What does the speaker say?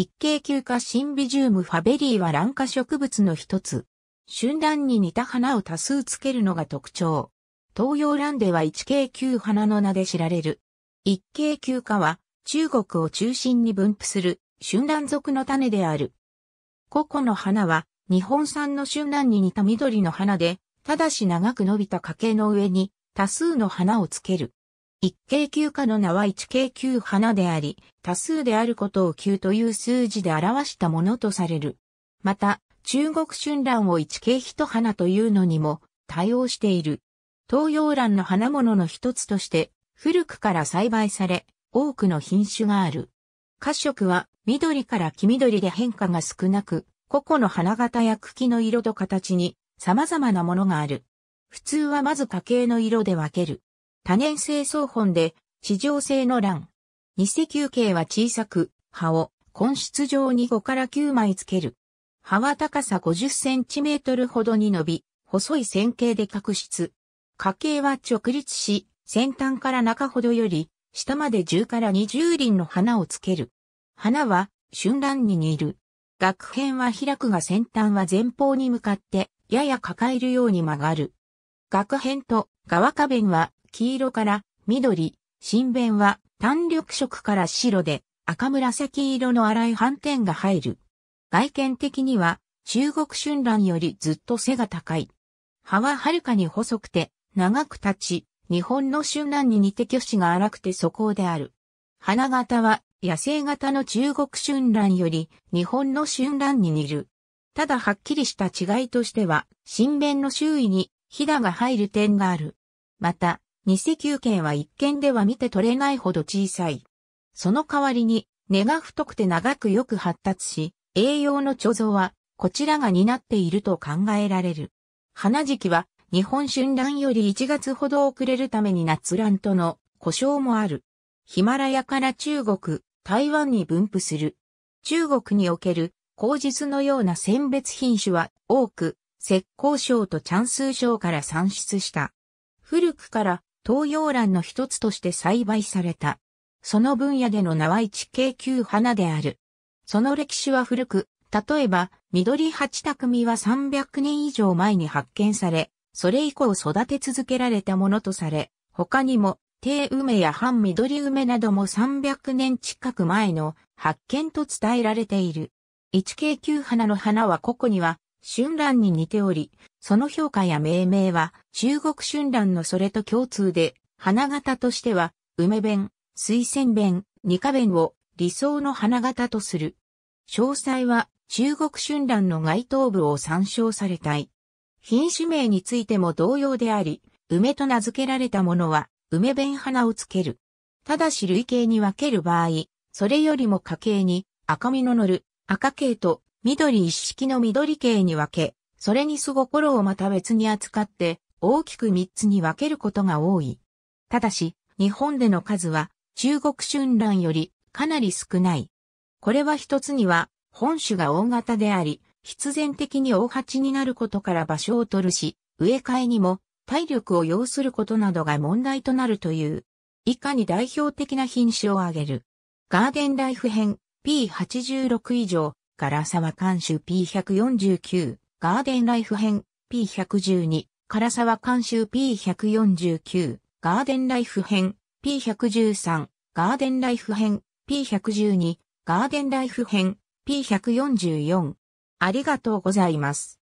一系休暇シンビジウムファベリーは卵化植物の一つ。春蘭に似た花を多数つけるのが特徴。東洋卵では一茎休花の名で知られる。一系休暇は中国を中心に分布する春蘭属の種である。個々の花は日本産の春卵に似た緑の花で、ただし長く伸びた花茎の上に多数の花をつける。一系級化の名は一系級花であり、多数であることを級という数字で表したものとされる。また、中国春蘭を一系一花というのにも対応している。東洋蘭の花物の一つとして、古くから栽培され、多くの品種がある。褐色は緑から黄緑で変化が少なく、個々の花形や茎の色と形に様々なものがある。普通はまず家系の色で分ける。多年生草本で、地上性の卵。二石球形は小さく、葉を根室状に5から9枚つける。葉は高さ50センチメートルほどに伸び、細い線形で角質。花形は直立し、先端から中ほどより、下まで10から20輪の花をつける。花は、春蘭に似る。学編は開くが先端は前方に向かって、やや抱えるように曲がる。学編と側花弁は黄色から緑、新弁は単緑色から白で赤紫色の粗い斑点が入る。外見的には中国春蘭よりずっと背が高い。葉ははるかに細くて長く立ち、日本の春蘭に似て巨子が荒くて素行である。花形は野生型の中国春蘭より日本の春蘭に似る。ただはっきりした違いとしては、新弁の周囲にひだが入る点がある。また、偽球形は一見では見て取れないほど小さい。その代わりに根が太くて長くよく発達し、栄養の貯蔵はこちらが担っていると考えられる。花時期は日本春蘭より1月ほど遅れるために夏蘭との故障もある。ヒマラヤから中国、台湾に分布する。中国における口実のような選別品種は多く、石膏症とチャンス症から産出した。古くから東洋蘭の一つとして栽培された。その分野での名は一系級花である。その歴史は古く、例えば、緑八匠は300年以上前に発見され、それ以降育て続けられたものとされ、他にも、低梅や半緑梅なども300年近く前の発見と伝えられている。一系球花の花は個々には春蘭に似ており、その評価や命名は中国春蘭のそれと共通で、花形としては梅弁、水仙弁、二花弁を理想の花形とする。詳細は中国春蘭の該当部を参照されたい。品種名についても同様であり、梅と名付けられたものは梅弁花をつける。ただし類型に分ける場合、それよりも家系に赤みの乗る赤系と緑一式の緑系に分け、それに巣ごころをまた別に扱って、大きく3つに分けることが多い。ただし、日本での数は、中国春蘭よりかなり少ない。これは一つには、本種が大型であり、必然的に大鉢になることから場所を取るし、植え替えにも体力を要することなどが問題となるという、以下に代表的な品種を挙げる。ガーデンライフ編 P86 以上、唐沢監修 P149、ガーデンライフ編 P112、唐沢監修 P149、ガーデンライフ編 P113、ガーデンライフ編 P112、ガーデンライフ編 P144。ありがとうございます。